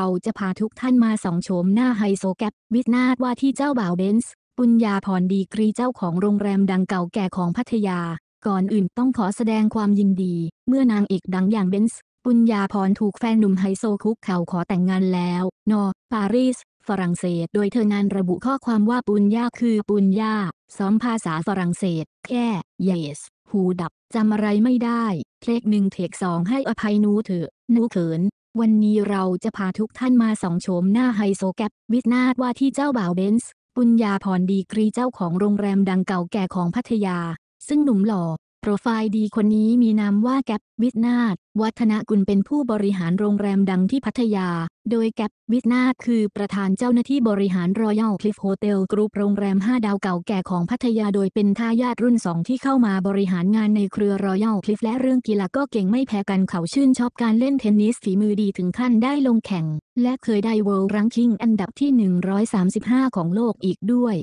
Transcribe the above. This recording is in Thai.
เราจะพาทุกท่านมาส่องโฉมหน้าไฮโซแกป วิทนาดว่าที่เจ้าบ่าวเบนซ์ปุญญาพรดีกรีเจ้าของโรงแรมดังเก่าแก่ของพัทยา ก่อนอื่นต้องขอแสดงความยินดี เมื่อนางเอกดังอย่างเบนซ์ปุญญาพรถูกแฟนหนุ่มไฮโซคุกเข่าขอแต่งงานแล้วนอปารีส ฝรั่งเศส โดยเธอนานระบุข้อความว่าปุญญาคือปุญญาซ้อมภาษาฝรั่งเศส แค่เยสหูดับจำอะไรไม่ได้เทคหนึ่งเทคสองให้อภัยนูเถอะนูเขินวันนี้เราจะพาทุกท่านมาส่องโฉมหน้าไฮโซแกป วิทนาว่าที่เจ้าบ่าวเบนซ์ปุญญาพรดีกรีเจ้าของโรงแรมดังเก่าแก่ของพัทยา ซึ่งหนุ่มหล่อรไฟล์ดีคนนี้มีนามว่าแก๊ปวิทนาศวัฒนกุลเป็นผู้บริหารโรงแรมดังที่พัทยา โดยแก๊ปวิทนาศคือประธานเจ้าหน้าที่บริหารรอยัลคลิฟโฮเทลกรุ๊ปโรงแรม 5 ดาวเก่าแก่ของพัทยาโดยเป็นทายาทรุ่น 2 ที่เข้ามาบริหารงานในเครือรอยัลคลิฟและเรื่องกีฬาก็เก่งไม่แพ้กันเขาชื่นชอบการเล่นเทนนิสฝีมือดีถึงขั้นได้ลงแข่ง และเคยได้เวิลด์รังคิงอันดับที่ 135 ของโลกอีกด้วย